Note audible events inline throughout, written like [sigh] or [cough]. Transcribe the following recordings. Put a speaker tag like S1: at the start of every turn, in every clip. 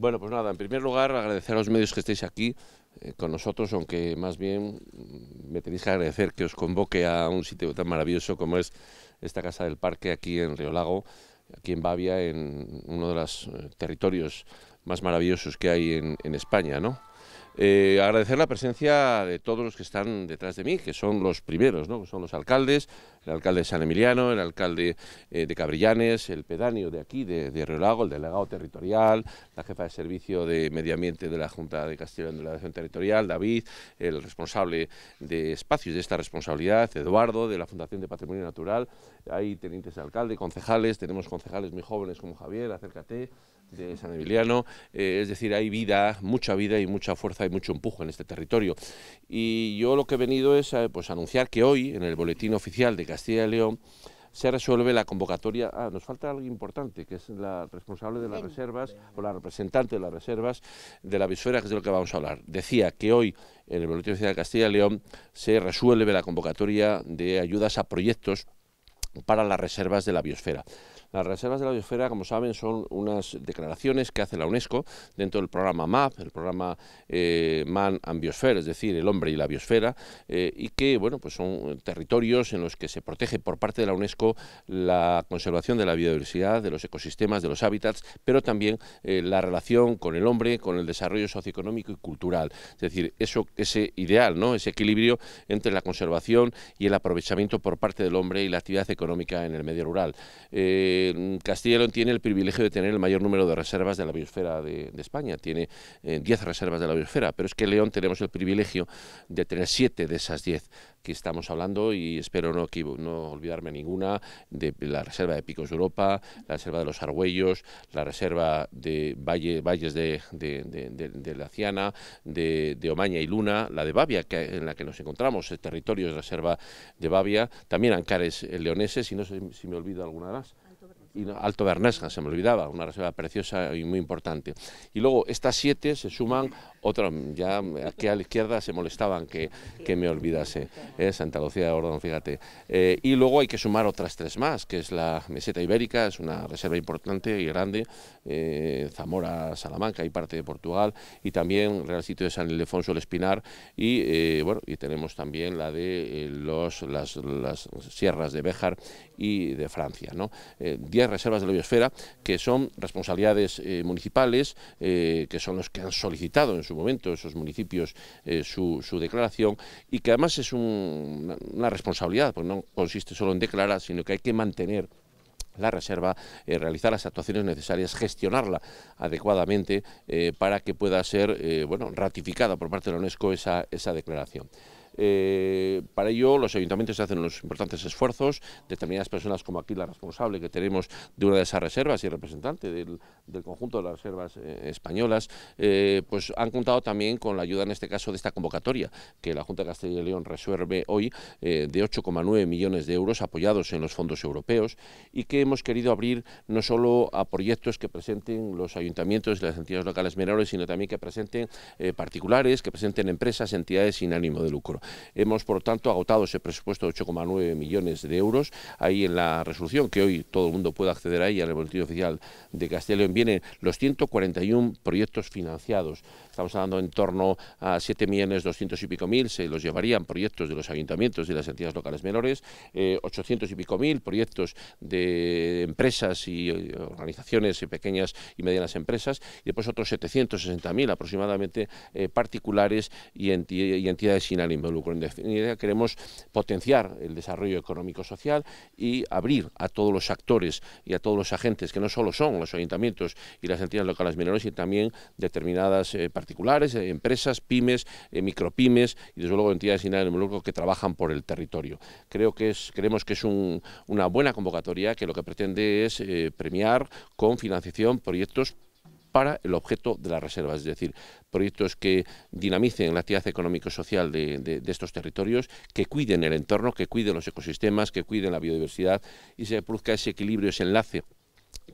S1: Bueno, pues nada, en primer lugar agradecer a los medios que estéis aquí eh, con nosotros, aunque más bien mm, me tenéis que agradecer que os convoque a un sitio tan maravilloso como es esta Casa del Parque aquí en Río Lago, aquí en Bavia, en uno de los eh, territorios más maravillosos que hay en, en España, ¿no? Eh, agradecer la presencia de todos los que están detrás de mí, que son los primeros, ¿no? son los alcaldes, el alcalde de San Emiliano, el alcalde eh, de Cabrillanes, el pedáneo de aquí, de, Rio Lago, el delegado territorial, la jefa de servicio de medio ambiente de la Junta de Castilla y León Territorial, David, el responsable de espacios de esta responsabilidad, Eduardo, de la Fundación de Patrimonio Natural, hay tenientes de alcalde, concejales, tenemos concejales muy jóvenes como Javier, acércate, de San Emiliano, eh, es decir, hay vida, mucha vida y mucha fuerza y mucho empuje en este territorio. Y yo lo que he venido es pues, anunciar que hoy, en el boletín oficial de Castilla y León, se resuelve la convocatoria. Ah, nos falta algo importante, que es la responsable de las reservas o la representante de las reservas de la bisfera, que es de lo que vamos a hablar. Decía que hoy en el Boletín Oficial de Castilla y León se resuelve la convocatoria de ayudas a proyectos para las reservas de la biosfera. Las reservas de la biosfera, como saben, son unas declaraciones que hace la UNESCO dentro del programa MAP, el programa eh, Man and Biosphere, es decir, el hombre y la biosfera, eh, y que bueno, pues son territorios en los que se protege por parte de la UNESCO la conservación de la biodiversidad, de los ecosistemas, de los hábitats, pero también eh, la relación con el hombre, con el desarrollo socioeconómico y cultural. Es decir, eso, ese ideal, ¿no? ese equilibrio entre la conservación y el aprovechamiento por parte del hombre y la actividad económica en el medio rural. Eh, mm, Castilla y León tiene el privilegio de tener el mayor número de reservas de la biosfera de, España, tiene 10 eh, reservas de la biosfera, pero es que en León tenemos el privilegio de tener 7 de esas 10 que estamos hablando y espero no, no olvidarme ninguna de la reserva de Picos de Europa, la reserva de los Argüellos, la reserva de Valle, Valles de, de, la Ciana, de, Omaña y Luna, la de Bavia que, en la que nos encontramos, el territorio de reserva de Bavia, también Ancares eh, leoneses y no sé si me olvido alguna de las. Alto Bernesga, se me olvidaba, una reserva preciosa y muy importante. Y luego estas siete se suman otras, ya aquí a la izquierda se molestaban que, que me olvidase, ¿eh? Santa Lucía de Ordón, fíjate. Eh, y luego hay que sumar otras tres más, que es la meseta ibérica, es una reserva importante y grande, eh, Zamora, Salamanca y parte de Portugal, y también Real Sitio de San Ildefonso, el Espinar, y bueno, y tenemos también la de los, las, las sierras de Béjar y de Francia, ¿no? reservas de la biosfera que son responsabilidades eh, municipales, eh, que son los que han solicitado en su momento esos municipios eh, su, declaración y que además es una responsabilidad, porque no consiste solo en declarar, sino que hay que mantener la reserva, realizar las actuaciones necesarias, gestionarla adecuadamente para que pueda ser bueno, ratificada por parte de la UNESCO esa declaración. Eh, para ello, los ayuntamientos hacen unos importantes esfuerzos, determinadas personas como aquí la responsable que tenemos de una de esas reservas y representante del, conjunto de las reservas eh, españolas, eh, pues han contado también con la ayuda en este caso de esta convocatoria que la Junta de Castilla y León resuelve hoy de 8,9 millones de euros apoyados en los fondos europeos y que hemos querido abrir no solo a proyectos que presenten los ayuntamientos y las entidades locales menores, sino también que presenten particulares, que presenten empresas, entidades sin ánimo de lucro. Hemos, por tanto, agotado ese presupuesto de 8,9 millones de euros. Ahí en la resolución, que hoy todo el mundo puede acceder a ella, en el boletín oficial de Castellón, vienen los 141 proyectos financiados. Estamos hablando en torno a 7 millones y pico mil, se los llevarían proyectos de los ayuntamientos y las entidades locales menores, eh, 800 y pico mil proyectos de empresas y eh, organizaciones y pequeñas y medianas empresas, y después otros 760.000 aproximadamente eh, particulares y, y entidades sin ánimo en definitiva, queremos potenciar el desarrollo económico-social y abrir a todos los actores y a todos los agentes, que no solo son los ayuntamientos y las entidades locales menores, sino también determinadas eh, particulares, eh, empresas, pymes, eh, micropymes y desde luego entidades sin ánimo lucro que trabajan por el territorio. Creo que es, creemos que es una buena convocatoria que lo que pretende es premiar con financiación proyectos para el objeto de las reservas, es decir, proyectos que dinamicen la actividad económico-social de, de, estos territorios, que cuiden el entorno, que cuiden los ecosistemas, que cuiden la biodiversidad y se produzca ese equilibrio, ese enlace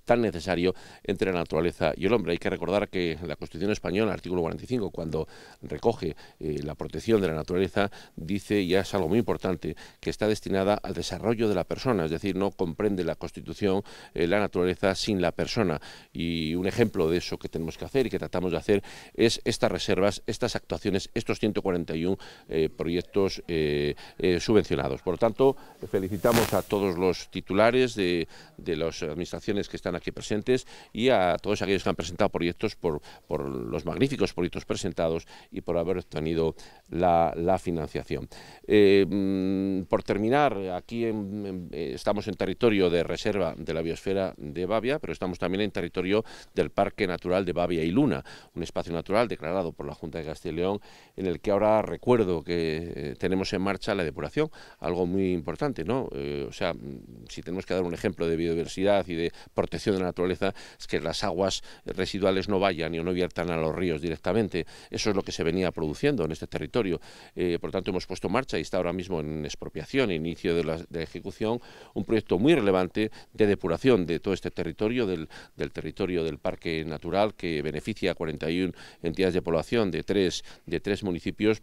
S1: tan necesario entre la naturaleza y el hombre. Hay que recordar que la Constitución española, artículo 45, cuando recoge eh, la protección de la naturaleza, dice, y es algo muy importante, que está destinada al desarrollo de la persona, es decir, no comprende la Constitución eh, la naturaleza sin la persona. Y un ejemplo de eso que tenemos que hacer y que tratamos de hacer es estas reservas, estas actuaciones, estos 141 eh, proyectos subvencionados. Por lo tanto, felicitamos a todos los titulares de, de las administraciones que están están aquí presentes y a todos aquellos que han presentado proyectos por, por los magníficos proyectos presentados y por haber obtenido la, financiación. Eh, mm, por terminar, aquí eh, estamos en territorio de reserva de la biosfera de Bavia, pero estamos también en territorio del Parque Natural de Bavia y Luna, un espacio natural declarado por la Junta de Castilla y León, en el que ahora recuerdo que eh, tenemos en marcha la depuración, algo muy importante, ¿no? o sea, mm, si tenemos que dar un ejemplo de biodiversidad y de protección de la naturaleza es que las aguas residuales no vayan y no viertan a los ríos directamente. Eso es lo que se venía produciendo en este territorio. Eh, por lo tanto, hemos puesto en marcha y está ahora mismo en expropiación, inicio de la, de ejecución, un proyecto muy relevante de depuración de todo este territorio, del, territorio del parque natural que beneficia a 41 entidades de población de tres, de tres municipios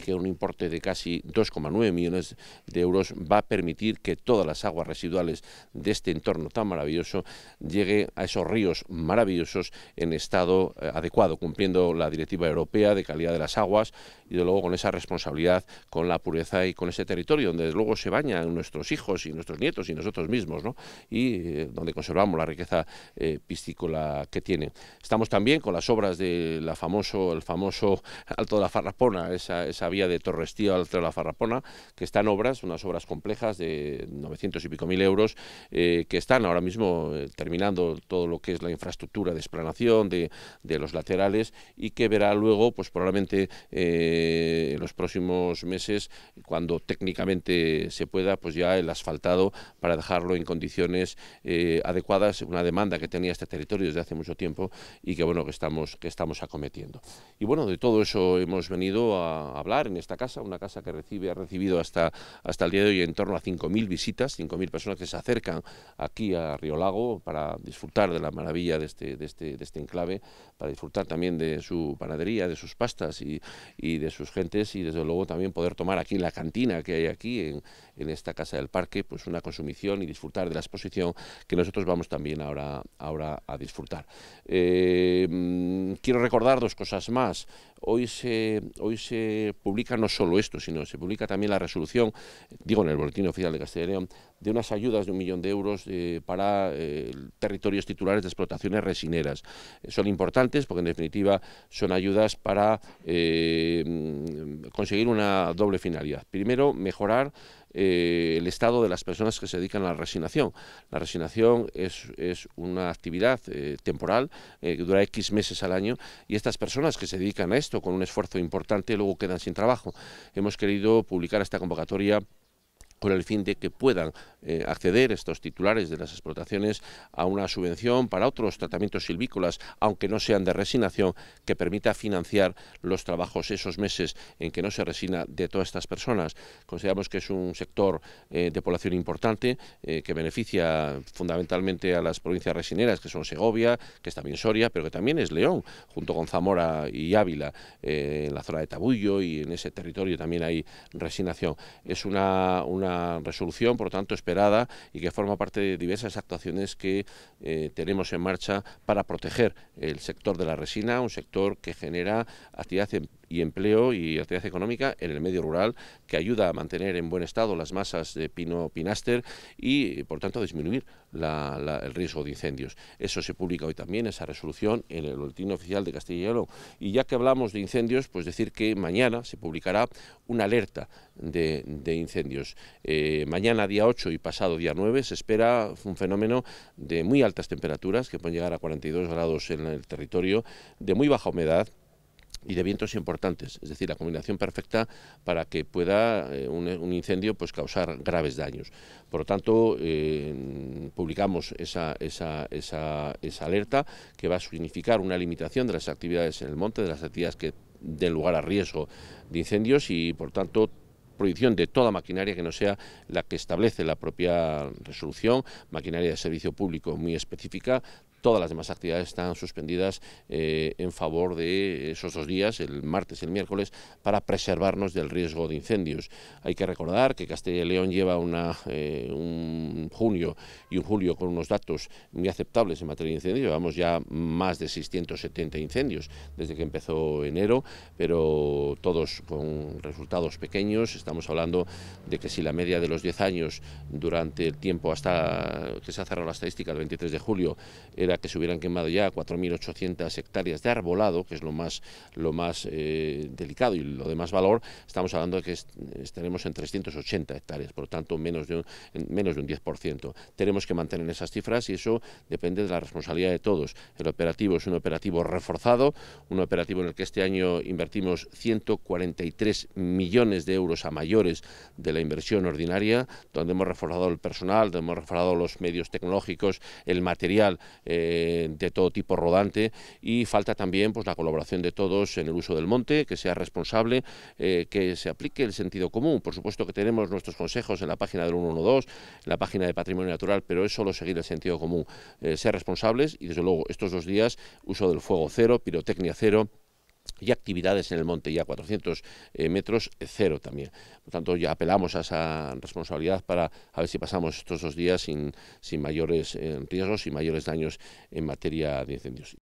S1: que un importe de casi 2,9 millones de euros va a permitir que todas las aguas residuales de este entorno tan maravilloso llegue a esos ríos maravillosos en estado eh, adecuado, cumpliendo la Directiva Europea de Calidad de las Aguas y luego con esa responsabilidad, con la pureza y con ese territorio donde luego se bañan nuestros hijos y nuestros nietos y nosotros mismos, ¿no? Y eh, donde conservamos la riqueza eh, piscícola que tiene. Estamos también con las obras de famoso, el famoso [laughs] Alto de la Farrapona, esa, vía de Torrestío Alto de la Farrapona, que están obras, unas obras complejas de 900 y pico mil euros, eh, que están ahora mismo terminando todo lo que es la infraestructura de explanación de, los laterales y que verá luego, pues probablemente eh, en los próximos meses, cuando técnicamente se pueda, pues ya el asfaltado para dejarlo en condiciones eh, adecuadas, una demanda que tenía este territorio desde hace mucho tiempo y que bueno que estamos que estamos acometiendo. Y bueno, de todo eso hemos venido a hablar en esta casa, una casa que recibe ha recibido hasta hasta el día de hoy en torno a 5.000 visitas, 5.000 personas que se acercan aquí a Río Lago para disfrutar de la maravilla este, de este de este, enclave, para disfrutar también de su panadería, de sus pastas y de sus gentes y desde luego también poder tomar aquí en la cantina que hay aquí, en, esta casa del parque, pues una consumición y disfrutar de la exposición que nosotros vamos también ahora, ahora a disfrutar. Eh, mm, quiero recordar dos cosas más. Hoy se, hoy se publica no solo esto, sino se publica también la resolución, digo en el Boletín Oficial de Castilla de unas ayudas de un millón de euros eh, para eh, territorios titulares de explotaciones resineras. son importantes porque en definitiva son ayudas para eh, Mm, conseguir una doble finalidad. Primero, mejorar eh, el estado de las personas que se dedican a la resignación. La resignación es, una actividad eh, temporal eh, que dura X meses al año y estas personas que se dedican a esto con un esfuerzo importante luego quedan sin trabajo. Hemos querido publicar esta convocatoria con el fin de que puedan eh, acceder estos titulares de las explotaciones a una subvención para otros tratamientos silvícolas, aunque no sean de resinación, que permita financiar los trabajos esos meses en que no se resina de todas estas personas. Consideramos que es un sector eh, de población importante eh, que beneficia fundamentalmente a las provincias resineras, que son Segovia, que es también Soria, pero que también es León, junto con Zamora y Ávila, en la zona de Tabullo y en ese territorio también hay resinación. Es una resolución, por lo tanto, esperada y que forma parte de diversas actuaciones que eh, tenemos en marcha para proteger el sector de la resina, un sector que genera actividad en y empleo y actividad económica en el medio rural, que ayuda a mantener en buen estado las masas de pino pinaster y, por tanto, disminuir el riesgo de incendios. Eso se publica hoy también, esa resolución, en el Boletín Oficial de Castilla y León. Y ya que hablamos de incendios, pues decir que mañana se publicará una alerta de, incendios. Eh, mañana día 8 y pasado día 9 se espera un fenómeno de muy altas temperaturas, que pueden llegar a 42 grados en el territorio, de muy baja humedad, y de vientos importantes, es decir, la combinación perfecta para que pueda eh, un, incendio pues, causar graves daños. Por lo tanto, eh, publicamos esa, esa alerta que va a significar una limitación de las actividades en el monte, de las actividades que den lugar a riesgo de incendios y, por tanto, prohibición de toda maquinaria que no sea la que establece la propia resolución, maquinaria de servicio público muy específica, Todas las demás actividades están suspendidas eh, en favor de esos dos días, el martes y el miércoles, para preservarnos del riesgo de incendios. Hay que recordar que Castilla y León lleva eh, un junio y un julio con unos datos muy aceptables en materia de incendios. Llevamos ya más de 670 incendios desde que empezó enero, pero todos con resultados pequeños. Estamos hablando de que si la media de los 10 años durante el tiempo hasta que se ha cerrado la estadística, el 23 de julio, era que se hubieran quemado ya 4.800 hectáreas de arbolado, que es lo más, lo más eh, delicado y lo de más valor, estamos hablando de que estaremos en 380 hectáreas, por lo tanto menos de un, menos de un 10%. Tenemos que mantener esas cifras y eso depende de la responsabilidad de todos. El operativo es un operativo reforzado, un operativo en el que este año invertimos 143 millones de euros a mayores de la inversión ordinaria, donde hemos reforzado el personal, donde hemos reforzado los medios tecnológicos, el material. Eh, eh, de todo tipo rodante y falta también pues, la colaboración de todos en el uso del monte, que sea responsable, eh, que se aplique el sentido común. Por supuesto que tenemos nuestros consejos en la página del 112, en la página de Patrimonio Natural, pero es solo seguir el sentido común, eh, ser responsables y desde luego estos dos días uso del fuego cero, pirotecnia cero, y actividades en el monte, ya 400 eh, metros, cero también. Por tanto, ya apelamos a esa responsabilidad para a ver si pasamos estos dos días sin, mayores eh, riesgos y mayores daños en materia de incendios.